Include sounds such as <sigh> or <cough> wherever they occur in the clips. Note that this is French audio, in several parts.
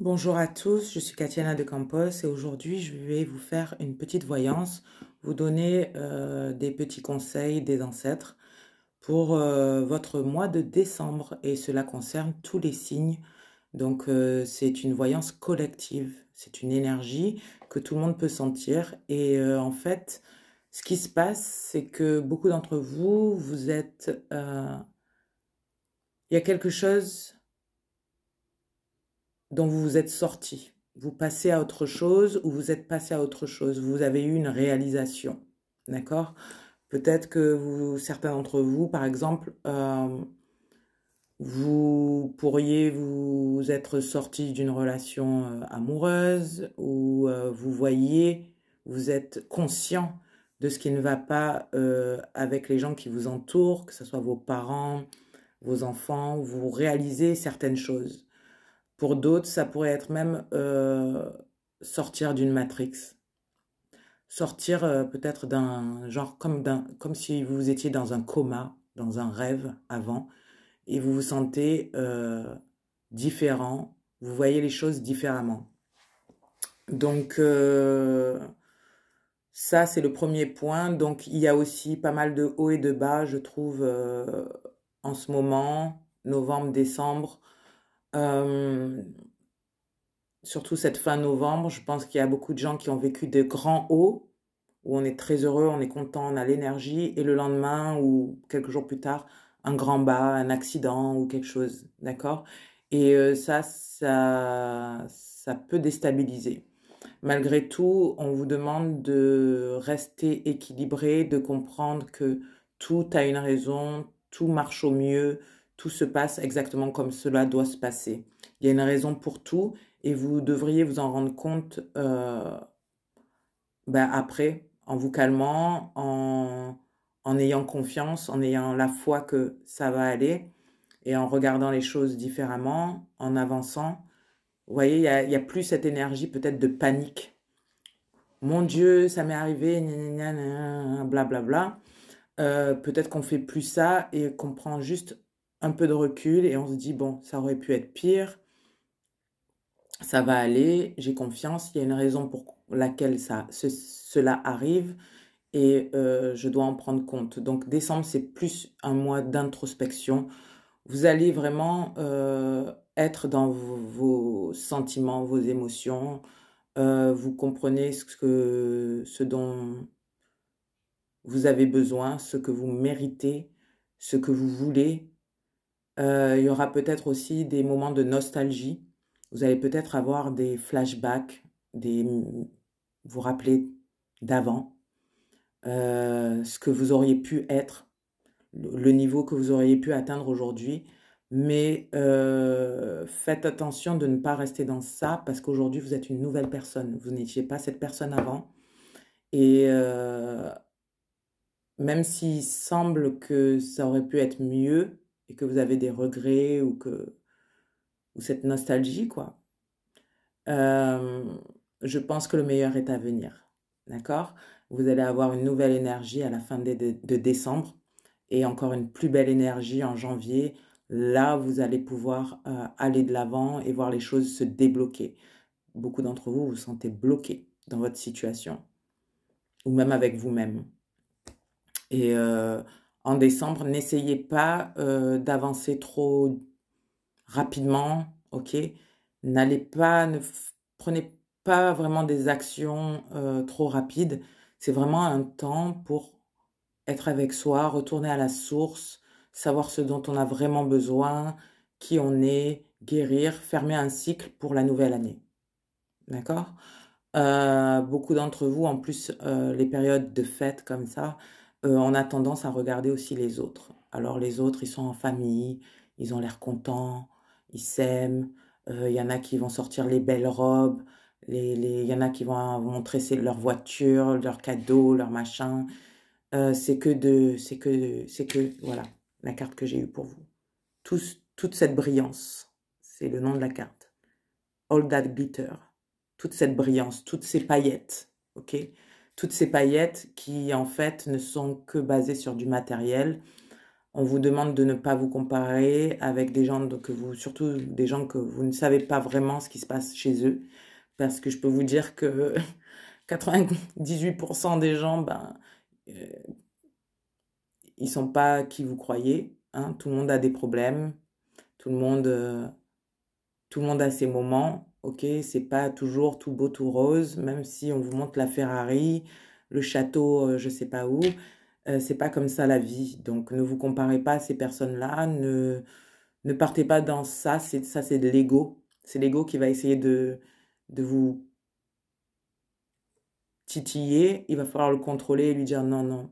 Bonjour à tous, je suis Katiana de Campos et aujourd'hui je vais vous faire une petite voyance, vous donner euh, des petits conseils des ancêtres pour euh, votre mois de décembre et cela concerne tous les signes. Donc euh, c'est une voyance collective, c'est une énergie que tout le monde peut sentir et en fait ce qui se passe c'est que beaucoup d'entre vous, vous êtes... Il y a quelque chose dont vous vous êtes sorti. Vous passez à autre chose ou vous êtes passé à autre chose. Vous avez eu une réalisation. D'accord Peut-être que vous, certains d'entre vous, par exemple, euh, vous pourriez vous être sorti d'une relation euh, amoureuse ou euh, vous voyez, vous êtes conscient de ce qui ne va pas avec les gens qui vous entourent, que ce soit vos parents, vos enfants, vous réalisez certaines choses. Pour d'autres, ça pourrait être même euh, sortir d'une matrix. Sortir euh, peut-être d'un genre comme, d'un, comme si vous étiez dans un coma, dans un rêve avant, et vous vous sentez euh, différent, vous voyez les choses différemment. Donc, ça, c'est le premier point. Donc, il y a aussi pas mal de hauts et de bas, je trouve, en ce moment, novembre, décembre euh, surtout cette fin novembre, je pense qu'il y a beaucoup de gens qui ont vécu de grands hauts, où on est très heureux, on est content, on a l'énergie, et le lendemain ou quelques jours plus tard, un grand bas, un accident ou quelque chose, d'accord Et euh, ça, ça, ça peut déstabiliser. Malgré tout, on vous demande de rester équilibré, de comprendre que tout a une raison, tout marche au mieux, tout se passe exactement comme cela doit se passer. Il y a une raison pour tout et vous devriez vous en rendre compte euh, ben après, en vous calmant, en, en, ayant confiance, en ayant la foi que ça va aller et en regardant les choses différemment, en avançant. Vous voyez, il n'y a, plus cette énergie peut-être de panique. Mon Dieu, ça m'est arrivé, blablabla. Bla bla. Euh, peut-être qu'on fait plus ça et qu'on prend juste un peu de recul et on se dit, bon, ça aurait pu être pire, ça va aller, j'ai confiance, il y a une raison pour laquelle ça, cela arrive et euh, je dois en prendre compte. Donc décembre, c'est plus un mois d'introspection. Vous allez vraiment euh, être dans vos, sentiments, vos émotions. Euh, vous comprenez ce, que, ce dont vous avez besoin, ce que vous méritez, ce que vous voulez, euh, il y aura peut-être aussi des moments de nostalgie. Vous allez peut-être avoir des flashbacks, des, vous rappeler d'avant, euh, ce que vous auriez pu être, le niveau que vous auriez pu atteindre aujourd'hui. Mais euh, faites attention de ne pas rester dans ça parce qu'aujourd'hui, vous êtes une nouvelle personne. Vous n'étiez pas cette personne avant. Et même s'il semble que ça aurait pu être mieux, et que vous avez des regrets ou que ou cette nostalgie quoi. Euh, je pense que le meilleur est à venir. D'accord Vous allez avoir une nouvelle énergie à la fin de, décembre et encore une plus belle énergie en janvier. Là, vous allez pouvoir euh, aller de l'avant et voir les choses se débloquer. Beaucoup d'entre vous vous sentez bloqué dans votre situation ou même avec vous-même. Et euh, en décembre. N'essayez pas euh, d'avancer trop rapidement, ok N'allez pas, ne prenez pas vraiment des actions euh, trop rapides. C'est vraiment un temps pour être avec soi, retourner à la source, savoir ce dont on a vraiment besoin, qui on est, guérir, fermer un cycle pour la nouvelle année. D'accord euh, Beaucoup d'entre vous, en plus, les périodes de fêtes comme ça, euh, on a tendance à regarder aussi les autres. Alors les autres, ils sont en famille, ils ont l'air contents, ils s'aiment. Euh, il y en a qui vont sortir les belles robes, il les, y en a qui vont euh, montrer leur voiture, leurs cadeaux, leurs machins. c'est que de, c'est que, c'est que, voilà, la carte que j'ai eue pour vous. toute cette brillance, c'est le nom de la carte. All that glitter, toute cette brillance, toutes ces paillettes, ok toutes ces paillettes qui en fait ne sont que basées sur du matériel. On vous demande de ne pas vous comparer avec des gens que vous, surtout des gens que vous ne savez pas vraiment ce qui se passe chez eux, parce que je peux vous dire que 98% <laughs> des gens, ben, euh, ils sont pas qui vous croyez. Hein. Tout le monde a des problèmes, tout le monde euh, tout le monde a ses moments, ok C'est pas toujours tout beau, tout rose, même si on vous montre la Ferrari, le château, euh, je sais pas où. Euh, c'est pas comme ça la vie. Donc ne vous comparez pas à ces personnes-là, ne, ne partez pas dans ça, ça c'est de l'ego. C'est l'ego qui va essayer de, de vous titiller, il va falloir le contrôler et lui dire non, non,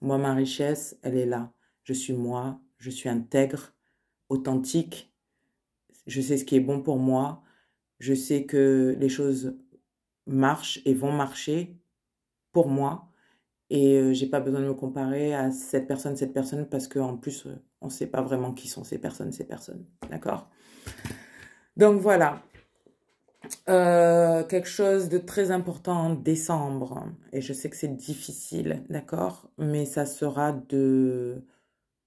moi ma richesse, elle est là. Je suis moi, je suis intègre, authentique, je sais ce qui est bon pour moi, je sais que les choses marchent et vont marcher pour moi et je euh, j'ai pas besoin de me comparer à cette personne, cette personne parce qu'en plus on euh, on sait pas vraiment qui sont ces personnes, ces personnes, d'accord Donc voilà. Euh, quelque chose de très important en décembre et je sais que c'est difficile, d'accord Mais ça sera de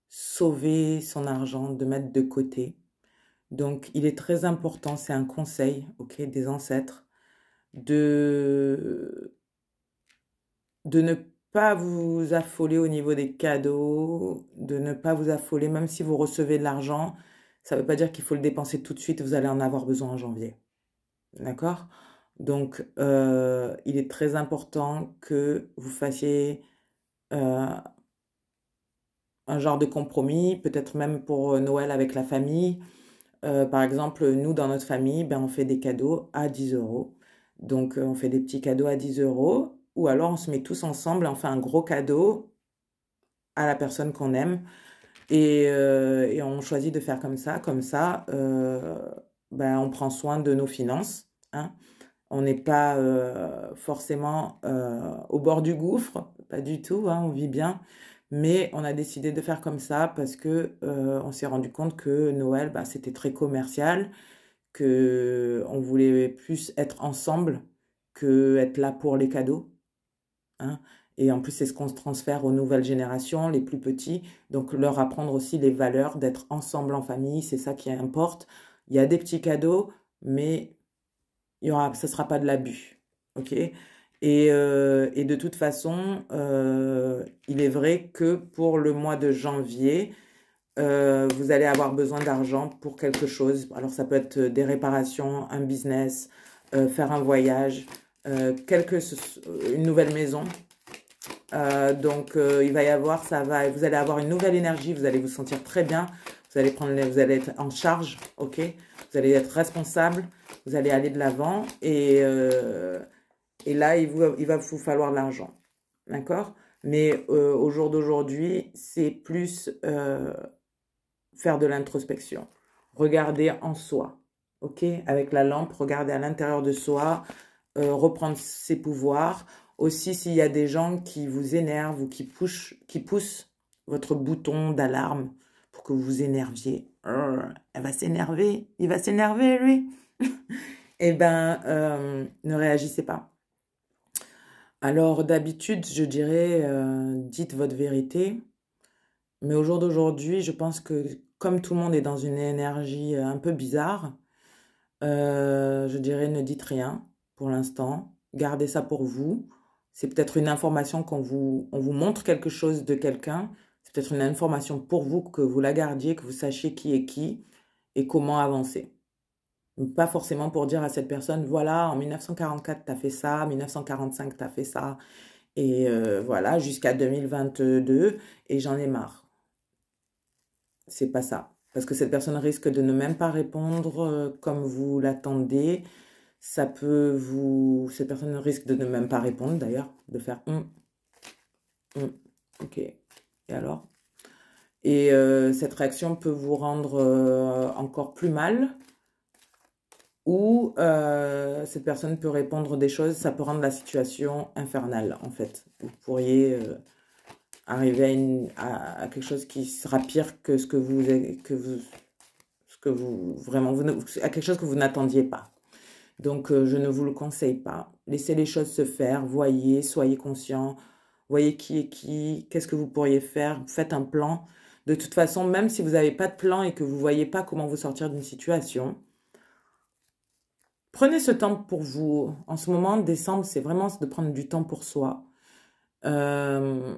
sauver son argent, de mettre de côté donc, il est très important, c'est un conseil des ancêtres, de, ne pas vous affoler au niveau des cadeaux, de ne pas vous affoler, même si vous recevez de l'argent, ça ne veut pas dire qu'il faut le dépenser tout de suite, vous allez en avoir besoin en janvier. D'accord Donc, euh, il est très important que vous fassiez euh, un genre de compromis, peut-être même pour euh, Noël avec la famille euh, par exemple, nous, dans notre famille, ben, on fait des cadeaux à 10 euros. Donc, euh, on fait des petits cadeaux à 10 euros. Ou alors, on se met tous ensemble on fait un gros cadeau à la personne qu'on aime. Et, euh, on choisit de faire comme ça. Comme ça, ben, on prend soin de nos finances. Hein. On n'est pas forcément au bord du gouffre, pas du tout, hein, on vit bien. Mais on a décidé de faire comme ça parce que euh, on s'est rendu compte que Noël, bah, c'était très commercial, que on voulait plus être ensemble que être là pour les cadeaux. Hein. Et en plus, c'est ce qu'on se transfère aux nouvelles générations, les plus petits. Donc, leur apprendre aussi les valeurs d'être ensemble en famille, c'est ça qui importe. Il y a des petits cadeaux, mais il y aura, ce ne sera pas de l'abus. OK euh, et, de toute façon, euh, il est vrai que pour le mois de janvier, euh, vous allez avoir besoin d'argent pour quelque chose. Alors ça peut être des réparations, un business, faire un voyage, quelque, une nouvelle maison. donc il va y avoir, ça va, vous allez avoir une nouvelle énergie, vous allez vous sentir très bien, vous allez prendre, vous allez être en charge, ok, vous allez être responsable, vous allez aller de l'avant et et là, il, va vous falloir de l'argent. D'accord Mais euh, au jour d'aujourd'hui, c'est plus euh, faire de l'introspection. Regarder en soi. OK Avec la lampe, regarder à l'intérieur de soi, euh, reprendre ses pouvoirs. Aussi, s'il y a des gens qui vous énervent ou qui, qui poussent votre bouton d'alarme pour que vous vous énerviez. Elle va s'énerver, il va s'énerver lui. <laughs> Eh ben, ne réagissez pas. Alors d'habitude, je dirais, euh, dites votre vérité. Mais au jour d'aujourd'hui, je pense que comme tout le monde est dans une énergie euh, un peu bizarre, euh, je dirais ne dites rien pour l'instant. Gardez ça pour vous. C'est peut-être une information qu'on on vous montre quelque chose de quelqu'un. C'est peut-être une information pour vous que vous la gardiez, que vous sachiez qui est qui et comment avancer pas forcément pour dire à cette personne, voilà, en 1944, tu as fait ça, en 1945, tu as fait ça, et euh, voilà, jusqu'à 2022, et j'en ai marre. C'est pas ça. Parce que cette personne risque de ne même pas répondre euh, comme vous l'attendez. Ça peut vous... Cette personne risque de ne même pas répondre d'ailleurs, de faire... Hum, hum, ok, et alors et euh, cette réaction peut vous rendre encore plus mal où euh, cette personne peut répondre des choses, ça peut rendre la situation infernale en fait. Vous pourriez euh, arriver à, quelque chose qui sera pire que ce que vous, que vous, que vous vraiment, à quelque chose que vous n'attendiez pas. Donc euh, je ne vous le conseille pas. Laissez les choses se faire, voyez, soyez conscient, voyez qui est qui, qu'est-ce que vous pourriez faire, faites un plan. De toute façon, même si vous n'avez pas de plan et que vous ne voyez pas comment vous sortir d'une situation, Prenez ce temps pour vous. En ce moment, décembre, c'est vraiment de prendre du temps pour soi. Euh,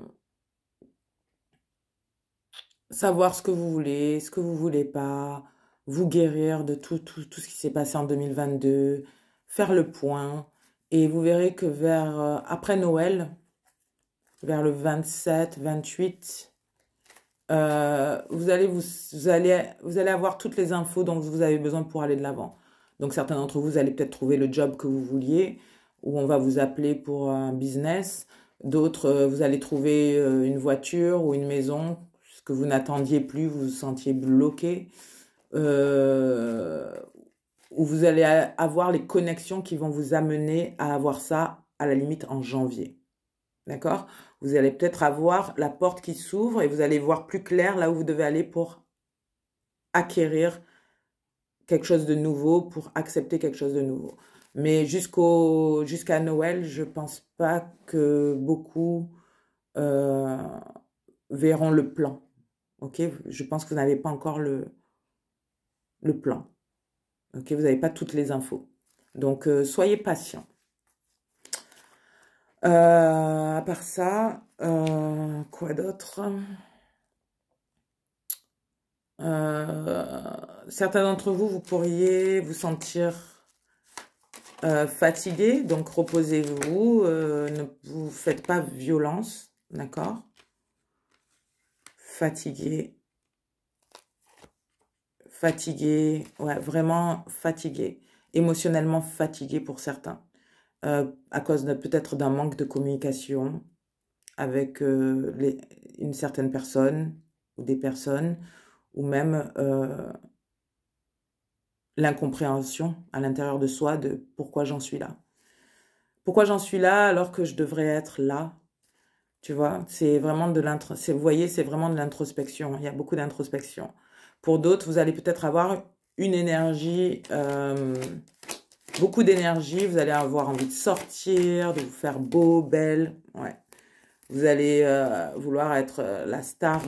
savoir ce que vous voulez, ce que vous voulez pas, vous guérir de tout, tout, ce qui s'est passé en 2022, faire le point. Et vous verrez que vers euh, après Noël, vers le 27, 28, euh, vous, allez allez, vous allez avoir toutes les infos dont vous avez besoin pour aller de l'avant. Donc certains d'entre vous allez peut-être trouver le job que vous vouliez, où on va vous appeler pour un business. D'autres, euh, vous allez trouver euh, une voiture ou une maison, ce que vous n'attendiez plus, vous vous sentiez bloqué. Euh, où vous allez avoir les connexions qui vont vous amener à avoir ça à la limite en janvier. D'accord Vous allez peut-être avoir la porte qui s'ouvre et vous allez voir plus clair là où vous devez aller pour acquérir quelque chose de nouveau, pour accepter quelque chose de nouveau. Mais jusqu'au jusqu'à Noël, je pense pas que beaucoup euh, verront le plan. Ok, je pense que vous n'avez pas encore le le plan. Ok, vous n'avez pas toutes les infos. Donc euh, soyez patient. Euh, à part ça, quoi d'autre euh, certains d'entre vous, vous pourriez vous sentir euh, fatigué, donc reposez-vous, euh, ne vous faites pas violence, d'accord Fatigué, fatigué, ouais, vraiment fatigué, émotionnellement fatigué pour certains, à cause peut-être d'un manque de communication avec une certaine personne ou des personnes, ou même euh, l'incompréhension à l'intérieur de soi de pourquoi j'en suis là. Pourquoi j'en suis là alors que je devrais être là Tu vois, c'est vraiment de c'est Vous voyez, c'est vraiment de l'introspection. Il y a beaucoup d'introspection. Pour d'autres, vous allez peut-être avoir une énergie, euh, beaucoup d'énergie. Vous allez avoir envie de sortir, de vous faire beau, belle. Ouais. Vous allez euh, vouloir être la star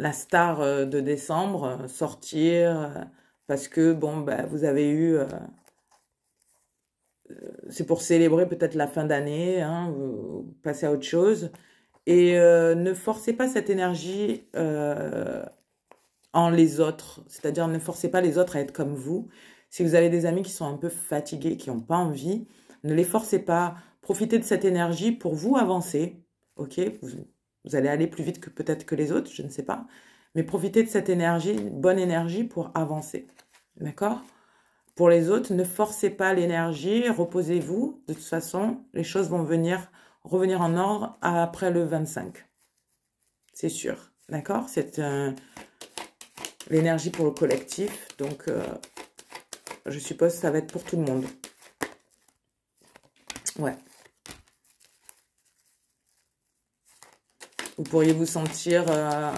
la star euh, de décembre, euh, sortir, euh, parce que, bon, bah, vous avez eu... c'est pour célébrer peut-être la fin d'année, hein, passer à autre chose. Et ne forcez pas cette énergie en les autres, c'est-à-dire ne forcez pas les autres à être comme vous. Si vous avez des amis qui sont un peu fatigués, qui n'ont pas envie, ne les forcez pas. Profitez de cette énergie pour vous avancer, ok vous allez aller plus vite que peut-être que les autres, je ne sais pas. Mais profitez de cette énergie, bonne énergie pour avancer. D'accord Pour les autres, ne forcez pas l'énergie, reposez-vous. De toute façon, les choses vont venir revenir en ordre après le 25. C'est sûr. D'accord C'est euh, l'énergie pour le collectif. Donc, euh, je suppose que ça va être pour tout le monde. Ouais. Vous pourriez vous sentir euh,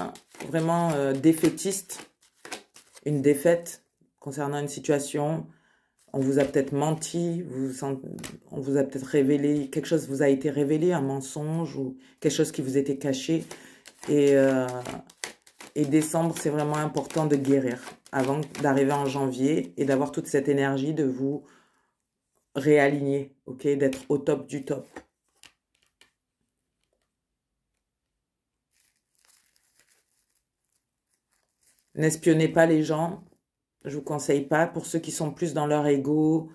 vraiment euh, défaitiste, une défaite concernant une situation. On vous a peut-être menti, on vous a peut-être révélé, quelque chose vous a été révélé, un mensonge ou quelque chose qui vous était caché. Et, euh, et décembre, c'est vraiment important de guérir avant d'arriver en janvier et d'avoir toute cette énergie de vous réaligner, ok, d'être au top du top. N'espionnez pas les gens, je vous conseille pas. Pour ceux qui sont plus dans leur ego,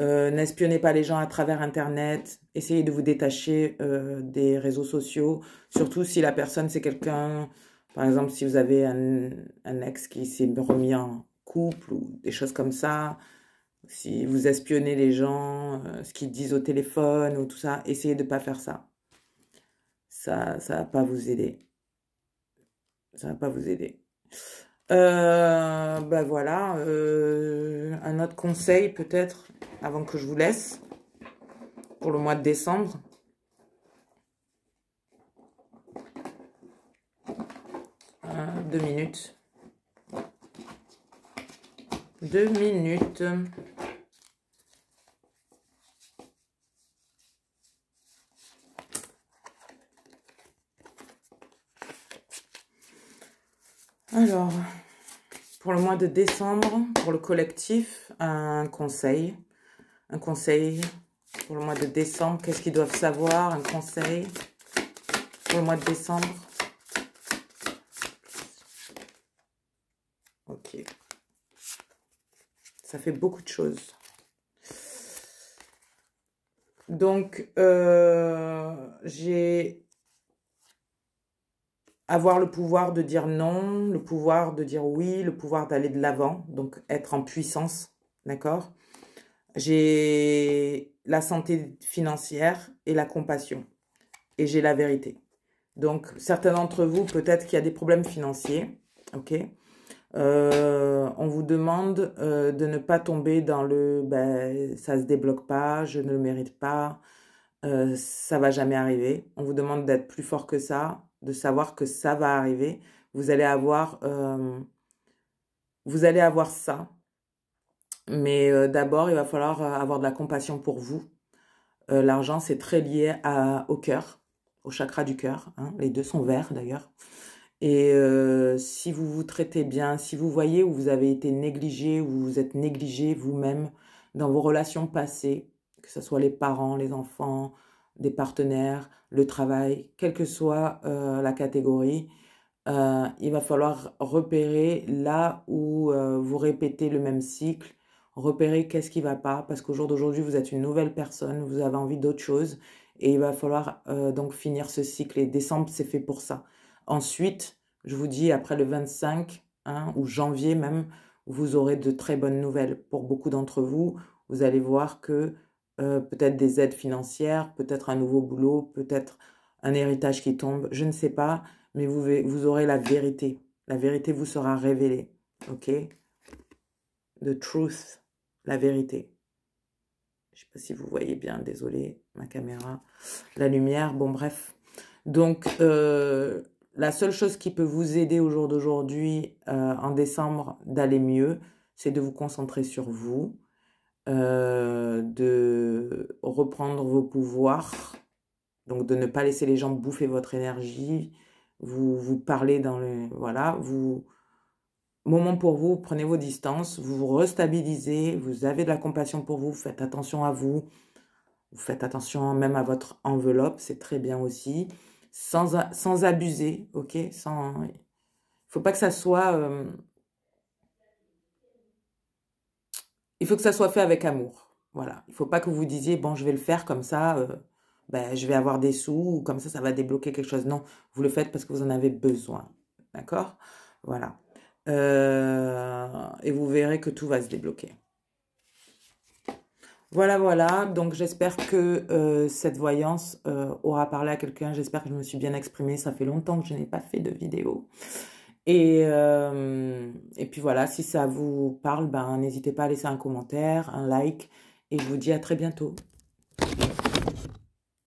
euh, n'espionnez pas les gens à travers Internet. Essayez de vous détacher euh, des réseaux sociaux, surtout si la personne c'est quelqu'un, par exemple, si vous avez un, ex qui s'est remis en couple ou des choses comme ça. Si vous espionnez les gens, euh, ce qu'ils disent au téléphone ou tout ça, essayez de ne pas faire ça. Ça, ça va pas vous aider. Ça va pas vous aider ben voilà, euh, un autre conseil peut-être, avant que je vous laisse, pour le mois de décembre. Euh, deux minutes. Deux minutes. Alors, pour le mois de décembre, pour le collectif, un conseil. Un conseil pour le mois de décembre. Qu'est-ce qu'ils doivent savoir Un conseil pour le mois de décembre. Ok. Ça fait beaucoup de choses. Donc, euh, j'ai avoir le pouvoir de dire non, le pouvoir de dire oui, le pouvoir d'aller de l'avant, donc être en puissance, d'accord J'ai la santé financière et la compassion, et j'ai la vérité. Donc, certains d'entre vous, peut-être qu'il y a des problèmes financiers, ok euh, on vous demande euh, de ne pas tomber dans le ben, ça se débloque pas, je ne le mérite pas, euh, ça va jamais arriver. On vous demande d'être plus fort que ça, de savoir que ça va arriver. Vous allez avoir, euh, vous allez avoir ça. Mais euh, d'abord, il va falloir euh, avoir de la compassion pour vous. L'argent, c'est très lié au cœur, au chakra du cœur. Hein. Les deux sont verts d'ailleurs. Et si vous vous traitez bien, si vous voyez où vous avez été négligé, où vous êtes négligé vous-même dans vos relations passées, que ce soit les parents, les enfants, des partenaires, le travail, quelle que soit euh, la catégorie, euh, il va falloir repérer là où euh, vous répétez le même cycle, repérer qu'est-ce qui ne va pas, parce qu'au jour d'aujourd'hui, vous êtes une nouvelle personne, vous avez envie d'autre chose, et il va falloir donc finir ce cycle. Et décembre, c'est fait pour ça. Ensuite, je vous dis, après le 25, hein, ou janvier même, vous aurez de très bonnes nouvelles. Pour beaucoup d'entre vous, vous allez voir que euh, peut-être des aides financières, peut-être un nouveau boulot, peut-être un héritage qui tombe, je ne sais pas, mais vous, aurez la vérité. La vérité vous sera révélée, ok The truth, la vérité. Je ne sais pas si vous voyez bien, désolé, ma caméra, la lumière, bon bref. Donc, euh, la seule chose qui peut vous aider au jour d'aujourd'hui, euh, en décembre, d'aller mieux, c'est de vous concentrer sur vous, euh, de reprendre vos pouvoirs, donc de ne pas laisser les gens bouffer votre énergie, vous, vous parlez dans le... Voilà, vous... Moment pour vous, prenez vos distances, vous vous restabilisez, vous avez de la compassion pour vous, faites attention à vous, vous faites attention même à votre enveloppe, c'est très bien aussi, sans, sans abuser, ok Sans... ne faut pas que ça soit... Euh, il faut que ça soit fait avec amour. Voilà. Il ne faut pas que vous disiez, bon, je vais le faire comme ça, euh, ben, je vais avoir des sous, ou comme ça, ça va débloquer quelque chose. Non, vous le faites parce que vous en avez besoin. D'accord Voilà. Euh, et vous verrez que tout va se débloquer. Voilà, voilà. Donc, j'espère que euh, cette voyance aura parlé à quelqu'un. J'espère que je me suis bien exprimée. Ça fait longtemps que je n'ai pas fait de vidéo. Et, euh, et puis voilà, si ça vous parle, ben, n'hésitez pas à laisser un commentaire, un like. Et je vous dis à très bientôt.